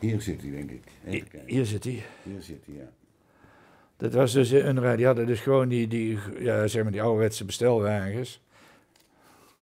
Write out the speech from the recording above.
Hier zit hij, denk ik. Hier, hier zit hij. Hier zit hij, ja. Dat was dus eh, een rij. Die hadden dus gewoon die, die, ja, zeg maar die ouderwetse bestelwagens.